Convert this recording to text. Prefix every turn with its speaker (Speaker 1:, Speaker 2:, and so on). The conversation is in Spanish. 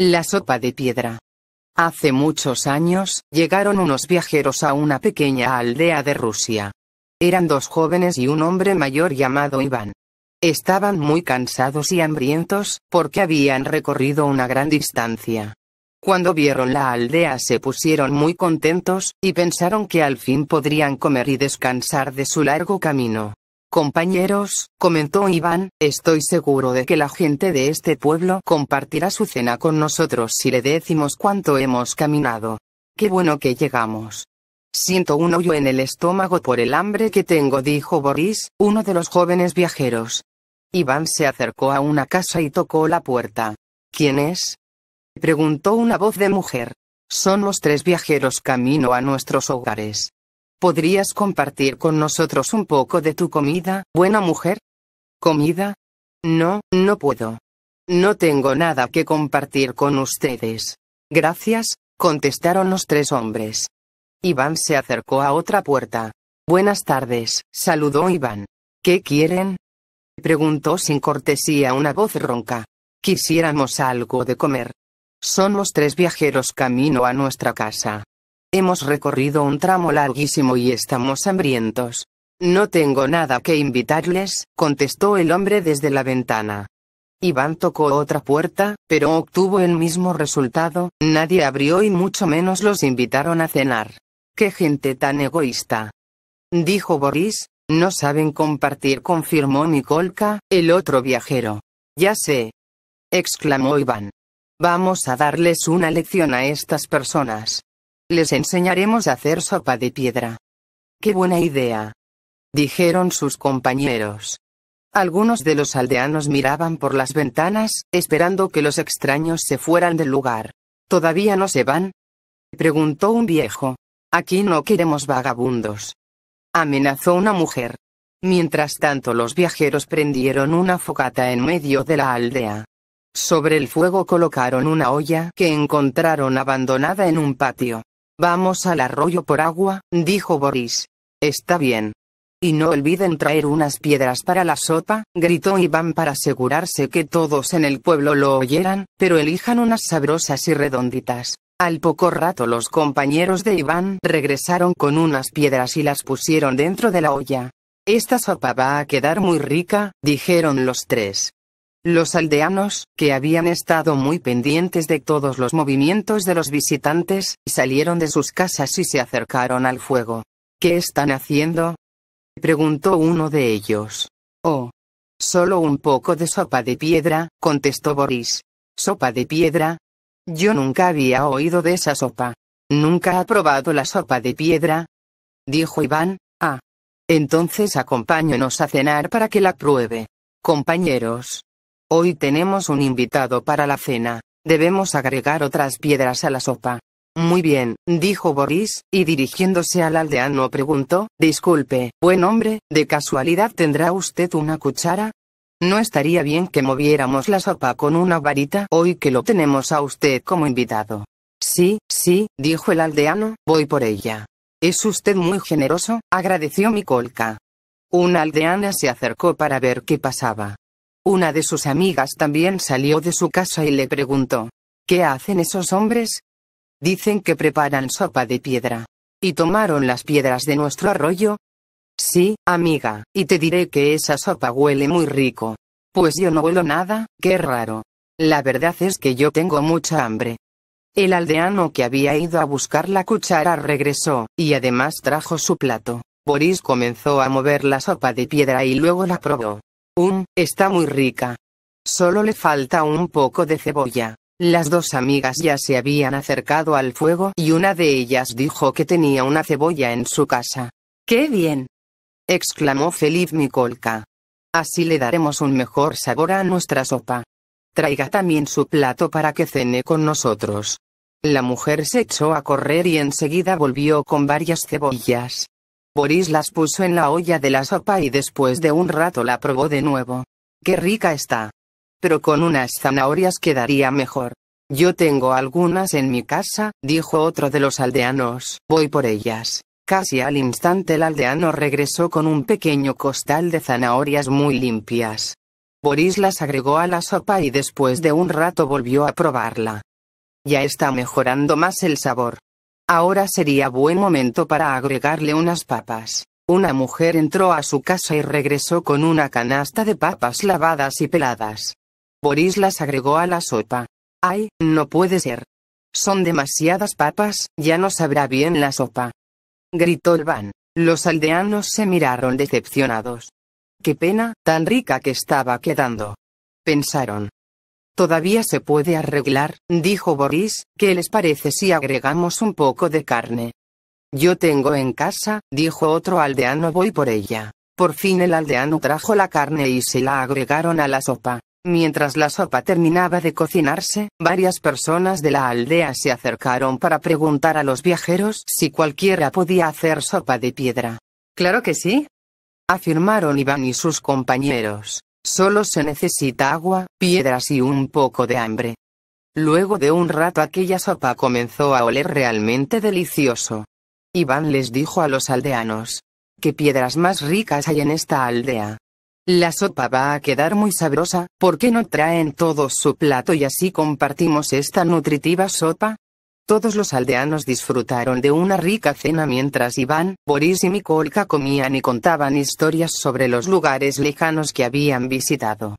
Speaker 1: La sopa de piedra. Hace muchos años, llegaron unos viajeros a una pequeña aldea de Rusia. Eran dos jóvenes y un hombre mayor llamado Iván. Estaban muy cansados y hambrientos, porque habían recorrido una gran distancia. Cuando vieron la aldea se pusieron muy contentos, y pensaron que al fin podrían comer y descansar de su largo camino. Compañeros, comentó Iván, estoy seguro de que la gente de este pueblo compartirá su cena con nosotros si le decimos cuánto hemos caminado. Qué bueno que llegamos. Siento un hoyo en el estómago por el hambre que tengo, dijo Boris, uno de los jóvenes viajeros. Iván se acercó a una casa y tocó la puerta. ¿Quién es? preguntó una voz de mujer. Son los tres viajeros camino a nuestros hogares. ¿Podrías compartir con nosotros un poco de tu comida, buena mujer? ¿Comida? No, no puedo. No tengo nada que compartir con ustedes. Gracias, contestaron los tres hombres. Iván se acercó a otra puerta. Buenas tardes, saludó Iván. ¿Qué quieren? preguntó sin cortesía una voz ronca. Quisiéramos algo de comer. Somos tres viajeros camino a nuestra casa. Hemos recorrido un tramo larguísimo y estamos hambrientos. No tengo nada que invitarles, contestó el hombre desde la ventana. Iván tocó otra puerta, pero obtuvo el mismo resultado, nadie abrió y mucho menos los invitaron a cenar. ¡Qué gente tan egoísta! Dijo Boris, no saben compartir, confirmó Nikolka, el otro viajero. Ya sé. exclamó Iván. Vamos a darles una lección a estas personas. Les enseñaremos a hacer sopa de piedra. ¡Qué buena idea! dijeron sus compañeros. Algunos de los aldeanos miraban por las ventanas, esperando que los extraños se fueran del lugar. ¿Todavía no se van? preguntó un viejo. Aquí no queremos vagabundos. Amenazó una mujer. Mientras tanto los viajeros prendieron una fogata en medio de la aldea. Sobre el fuego colocaron una olla que encontraron abandonada en un patio. Vamos al arroyo por agua, dijo Boris. Está bien. Y no olviden traer unas piedras para la sopa, gritó Iván para asegurarse que todos en el pueblo lo oyeran, pero elijan unas sabrosas y redonditas. Al poco rato los compañeros de Iván regresaron con unas piedras y las pusieron dentro de la olla. Esta sopa va a quedar muy rica, dijeron los tres. Los aldeanos, que habían estado muy pendientes de todos los movimientos de los visitantes, salieron de sus casas y se acercaron al fuego. ¿Qué están haciendo? preguntó uno de ellos. Oh. Solo un poco de sopa de piedra, contestó Boris. ¿Sopa de piedra? Yo nunca había oído de esa sopa. ¿Nunca ha probado la sopa de piedra? dijo Iván. Ah. Entonces acompáñenos a cenar para que la pruebe. Compañeros. Hoy tenemos un invitado para la cena, debemos agregar otras piedras a la sopa. Muy bien, dijo Boris, y dirigiéndose al aldeano preguntó, Disculpe, buen hombre, ¿de casualidad tendrá usted una cuchara? ¿No estaría bien que moviéramos la sopa con una varita hoy que lo tenemos a usted como invitado? Sí, sí, dijo el aldeano, voy por ella. Es usted muy generoso, agradeció Mikolka. Una aldeana se acercó para ver qué pasaba. Una de sus amigas también salió de su casa y le preguntó, ¿qué hacen esos hombres? Dicen que preparan sopa de piedra. ¿Y tomaron las piedras de nuestro arroyo? Sí, amiga, y te diré que esa sopa huele muy rico. Pues yo no huelo nada, qué raro. La verdad es que yo tengo mucha hambre. El aldeano que había ido a buscar la cuchara regresó, y además trajo su plato. Boris comenzó a mover la sopa de piedra y luego la probó está muy rica. Solo le falta un poco de cebolla. Las dos amigas ya se habían acercado al fuego y una de ellas dijo que tenía una cebolla en su casa. ¡Qué bien! exclamó feliz Mikolka. Así le daremos un mejor sabor a nuestra sopa. Traiga también su plato para que cene con nosotros. La mujer se echó a correr y enseguida volvió con varias cebollas. Boris las puso en la olla de la sopa y después de un rato la probó de nuevo. ¡Qué rica está! Pero con unas zanahorias quedaría mejor. Yo tengo algunas en mi casa, dijo otro de los aldeanos, voy por ellas. Casi al instante el aldeano regresó con un pequeño costal de zanahorias muy limpias. Boris las agregó a la sopa y después de un rato volvió a probarla. Ya está mejorando más el sabor. Ahora sería buen momento para agregarle unas papas. Una mujer entró a su casa y regresó con una canasta de papas lavadas y peladas. Boris las agregó a la sopa. Ay, no puede ser. Son demasiadas papas, ya no sabrá bien la sopa. Gritó el van. Los aldeanos se miraron decepcionados. Qué pena, tan rica que estaba quedando. Pensaron. Todavía se puede arreglar, dijo Boris, ¿qué les parece si agregamos un poco de carne? Yo tengo en casa, dijo otro aldeano, voy por ella. Por fin el aldeano trajo la carne y se la agregaron a la sopa. Mientras la sopa terminaba de cocinarse, varias personas de la aldea se acercaron para preguntar a los viajeros si cualquiera podía hacer sopa de piedra. Claro que sí. Afirmaron Iván y sus compañeros. Solo se necesita agua, piedras y un poco de hambre. Luego de un rato aquella sopa comenzó a oler realmente delicioso. Iván les dijo a los aldeanos. ¿Qué piedras más ricas hay en esta aldea? La sopa va a quedar muy sabrosa, ¿por qué no traen todos su plato y así compartimos esta nutritiva sopa? Todos los aldeanos disfrutaron de una rica cena mientras Iván, Boris y Mikolka comían y contaban historias sobre los lugares lejanos que habían visitado.